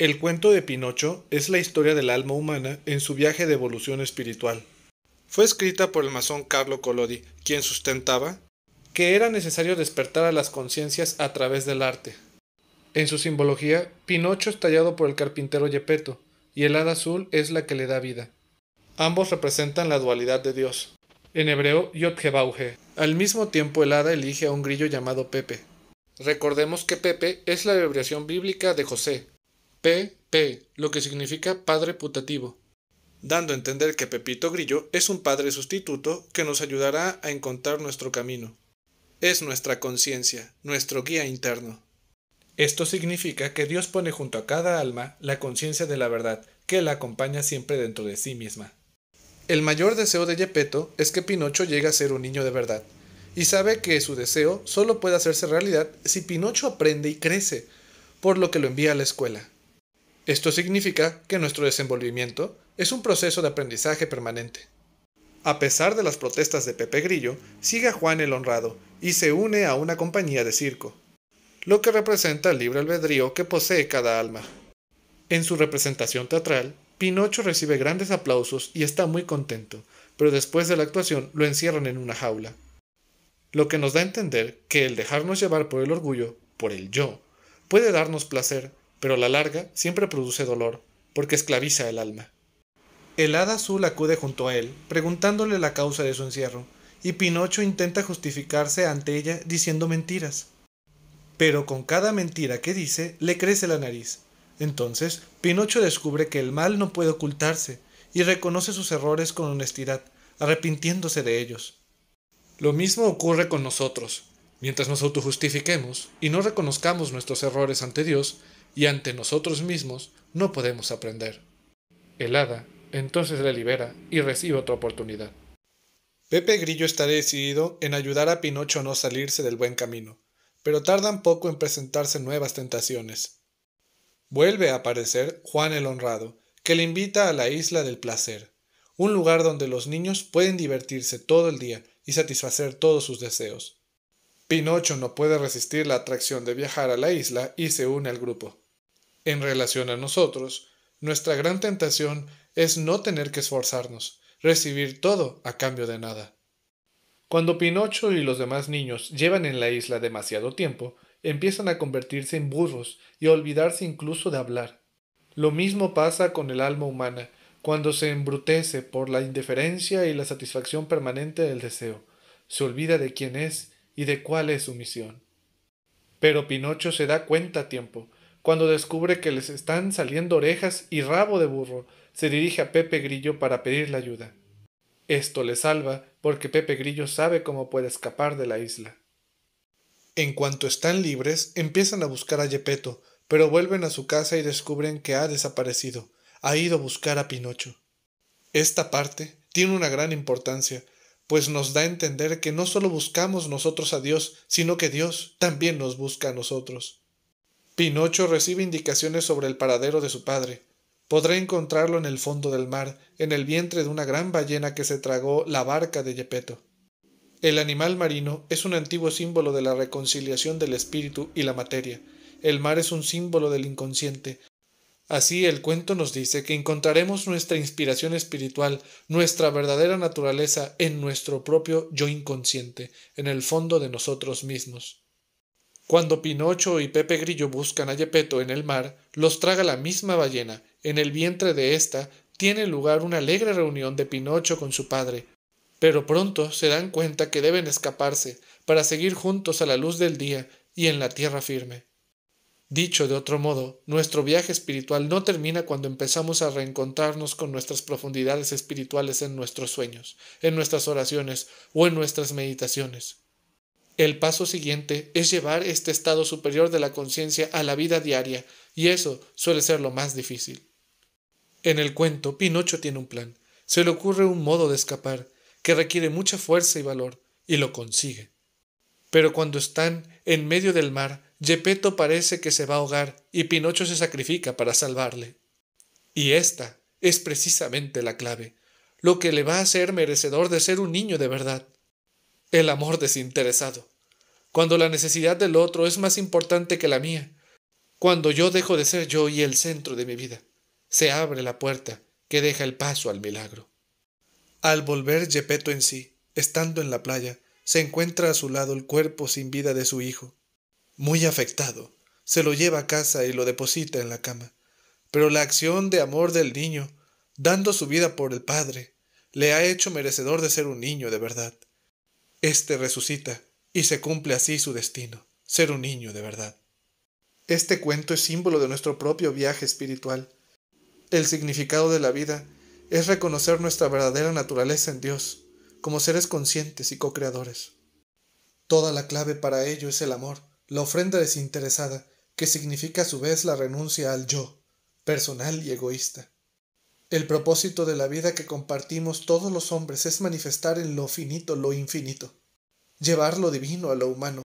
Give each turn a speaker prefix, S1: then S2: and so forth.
S1: El cuento de Pinocho es la historia del alma humana en su viaje de evolución espiritual. Fue escrita por el masón Carlo Collodi, quien sustentaba que era necesario despertar a las conciencias a través del arte. En su simbología, Pinocho es tallado por el carpintero Yepeto, y el hada azul es la que le da vida. Ambos representan la dualidad de Dios. En hebreo, Yotgebauge. Al mismo tiempo, el hada elige a un grillo llamado Pepe. Recordemos que Pepe es la abreviación bíblica de José, PP, lo que significa padre putativo, dando a entender que Pepito Grillo es un padre sustituto que nos ayudará a encontrar nuestro camino. Es nuestra conciencia, nuestro guía interno. Esto significa que Dios pone junto a cada alma la conciencia de la verdad, que la acompaña siempre dentro de sí misma. El mayor deseo de Yepeto es que Pinocho llegue a ser un niño de verdad, y sabe que su deseo solo puede hacerse realidad si Pinocho aprende y crece, por lo que lo envía a la escuela. Esto significa que nuestro desenvolvimiento es un proceso de aprendizaje permanente. A pesar de las protestas de Pepe Grillo, sigue a Juan el Honrado y se une a una compañía de circo, lo que representa el libre albedrío que posee cada alma. En su representación teatral, Pinocho recibe grandes aplausos y está muy contento, pero después de la actuación lo encierran en una jaula. Lo que nos da a entender que el dejarnos llevar por el orgullo, por el yo, puede darnos placer, pero la larga siempre produce dolor, porque esclaviza el alma. El hada azul acude junto a él, preguntándole la causa de su encierro, y Pinocho intenta justificarse ante ella diciendo mentiras. Pero con cada mentira que dice, le crece la nariz. Entonces, Pinocho descubre que el mal no puede ocultarse, y reconoce sus errores con honestidad, arrepintiéndose de ellos. Lo mismo ocurre con nosotros. Mientras nos autojustifiquemos y no reconozcamos nuestros errores ante Dios, y ante nosotros mismos no podemos aprender. El hada entonces le libera y recibe otra oportunidad. Pepe Grillo está decidido en ayudar a Pinocho a no salirse del buen camino, pero tardan poco en presentarse nuevas tentaciones. Vuelve a aparecer Juan el Honrado, que le invita a la isla del placer, un lugar donde los niños pueden divertirse todo el día y satisfacer todos sus deseos. Pinocho no puede resistir la atracción de viajar a la isla y se une al grupo. En relación a nosotros, nuestra gran tentación es no tener que esforzarnos, recibir todo a cambio de nada. Cuando Pinocho y los demás niños llevan en la isla demasiado tiempo, empiezan a convertirse en burros y a olvidarse incluso de hablar. Lo mismo pasa con el alma humana, cuando se embrutece por la indiferencia y la satisfacción permanente del deseo, se olvida de quién es y de cuál es su misión. Pero Pinocho se da cuenta a tiempo, cuando descubre que les están saliendo orejas y rabo de burro, se dirige a Pepe Grillo para pedirle ayuda. Esto le salva porque Pepe Grillo sabe cómo puede escapar de la isla. En cuanto están libres, empiezan a buscar a Yepeto, pero vuelven a su casa y descubren que ha desaparecido. Ha ido a buscar a Pinocho. Esta parte tiene una gran importancia, pues nos da a entender que no solo buscamos nosotros a Dios, sino que Dios también nos busca a nosotros. Pinocho recibe indicaciones sobre el paradero de su padre. Podrá encontrarlo en el fondo del mar, en el vientre de una gran ballena que se tragó la barca de Yepeto. El animal marino es un antiguo símbolo de la reconciliación del espíritu y la materia. El mar es un símbolo del inconsciente, Así el cuento nos dice que encontraremos nuestra inspiración espiritual, nuestra verdadera naturaleza en nuestro propio yo inconsciente, en el fondo de nosotros mismos. Cuando Pinocho y Pepe Grillo buscan a Yepeto en el mar, los traga la misma ballena. En el vientre de ésta tiene lugar una alegre reunión de Pinocho con su padre. Pero pronto se dan cuenta que deben escaparse para seguir juntos a la luz del día y en la tierra firme. Dicho de otro modo, nuestro viaje espiritual no termina cuando empezamos a reencontrarnos con nuestras profundidades espirituales en nuestros sueños, en nuestras oraciones o en nuestras meditaciones. El paso siguiente es llevar este estado superior de la conciencia a la vida diaria, y eso suele ser lo más difícil. En el cuento, Pinocho tiene un plan. Se le ocurre un modo de escapar, que requiere mucha fuerza y valor, y lo consigue. Pero cuando están en medio del mar, Gepetto parece que se va a ahogar y Pinocho se sacrifica para salvarle. Y esta es precisamente la clave, lo que le va a hacer merecedor de ser un niño de verdad el amor desinteresado, cuando la necesidad del otro es más importante que la mía, cuando yo dejo de ser yo y el centro de mi vida, se abre la puerta que deja el paso al milagro. Al volver Yepeto en sí, estando en la playa, se encuentra a su lado el cuerpo sin vida de su hijo. Muy afectado, se lo lleva a casa y lo deposita en la cama. Pero la acción de amor del niño, dando su vida por el padre, le ha hecho merecedor de ser un niño de verdad. Este resucita y se cumple así su destino, ser un niño de verdad. Este cuento es símbolo de nuestro propio viaje espiritual. El significado de la vida es reconocer nuestra verdadera naturaleza en Dios, como seres conscientes y co-creadores. Toda la clave para ello es el amor, la ofrenda desinteresada, que significa a su vez la renuncia al yo, personal y egoísta. El propósito de la vida que compartimos todos los hombres es manifestar en lo finito lo infinito, llevar lo divino a lo humano,